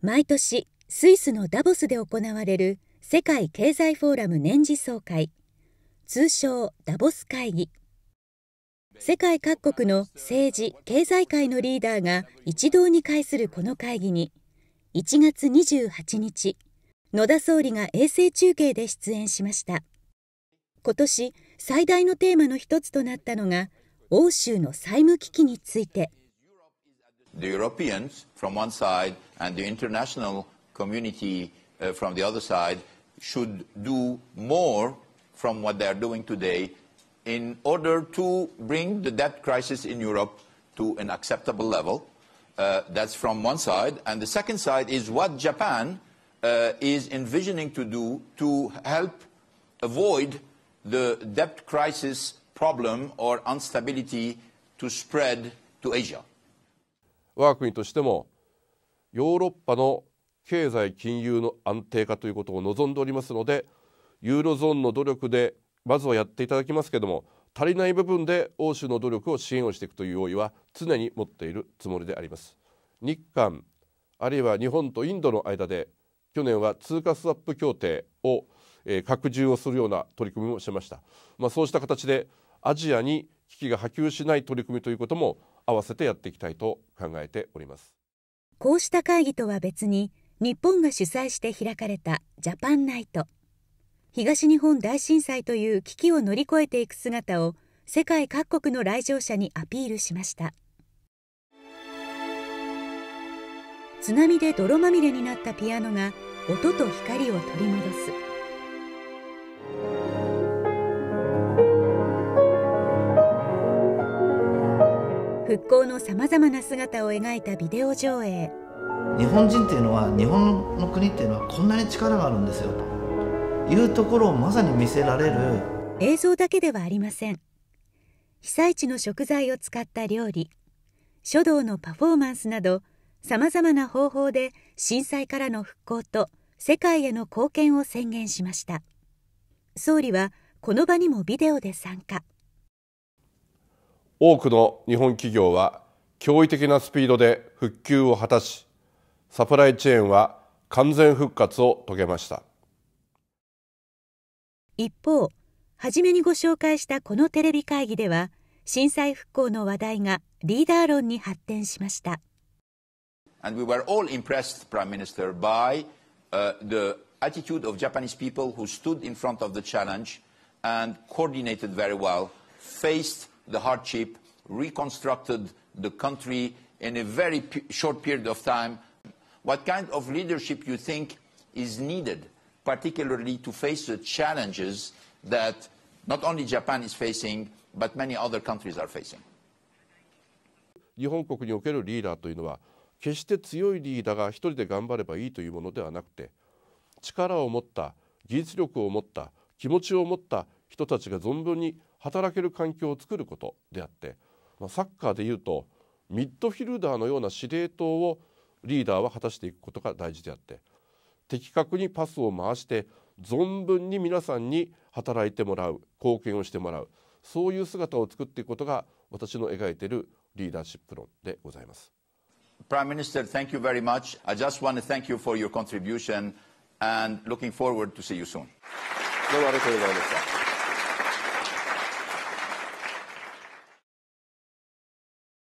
毎年スイスのダボスで行われる世界経済フォーラム年次総会通称ダボス会議世界各国の政治経済界のリーダーが一堂に会するこの会議に1月28日野田総理が衛星中継で出演しました今年最大のテーマの一つとなったのが欧州の債務危機について the Europeans from one side and the international community uh, from the other side should do more from what they are doing today in order to bring the debt crisis in Europe to an acceptable level. Uh, that's from one side. And the second side is what Japan uh, is envisioning to do to help avoid the debt crisis problem or instability to spread to Asia. 我が国としてもヨーロッパの経済金融の安定化ということを望んでおりますのでユーロゾーンの努力でまずはやっていただきますけども足りない部分で欧州の努力を支援をしていくという用意は常に持っているつもりであります日韓あるいは日本とインドの間で去年は通貨スワップ協定を、えー、拡充をするような取り組みもしました、まあ、そうした形でアジアに危機が波及しない取り組みということも合わせてやっていきたいと考えておりますこうした会議とは別に日本が主催して開かれたジャパンナイト東日本大震災という危機を乗り越えていく姿を世界各国の来場者にアピールしました津波で泥まみれになったピアノが音と光を取り戻す復興のさまざまな姿を描いたビデオ上映日本人っていうのは日本の国っていうのはこんなに力があるんですよというところをまさに見せられる映像だけではありません被災地の食材を使った料理書道のパフォーマンスなどさまざまな方法で震災からの復興と世界への貢献を宣言しました総理はこの場にもビデオで参加多くの日本企業は驚異的なスピードで復旧を果たしサプライチェーンは完全復活を遂げました一方初めにご紹介したこのテレビ会議では震災復興の話題がリーダー論に発展しました And we were all impressed, Prime Minister, by uh, the attitude of Japanese people who stood in front of the challenge and coordinated very well, faced the hardship, reconstructed the country in a very short period of time. What kind of leadership you think is needed, particularly to face the challenges that not only Japan is facing, but many other countries are facing? 日本国におけるリーダーというのは決して強いリーダーが一人で頑張ればいいというものではなくて力を持った技術力を持った気持ちを持った人たちが存分に働ける環境を作ることであって、サッカーでいうとミッドフィルダーのような司令塔をリーダーは果たしていくことが大事であって的確にパスを回して存分に皆さんに働いてもらう貢献をしてもらうそういう姿を作っていくことが私の描いているリーダーシップ論でございます。Prime Minister, thank you very much. I just want to thank you for your contribution and looking forward to see you soon. どうもありがとうございました。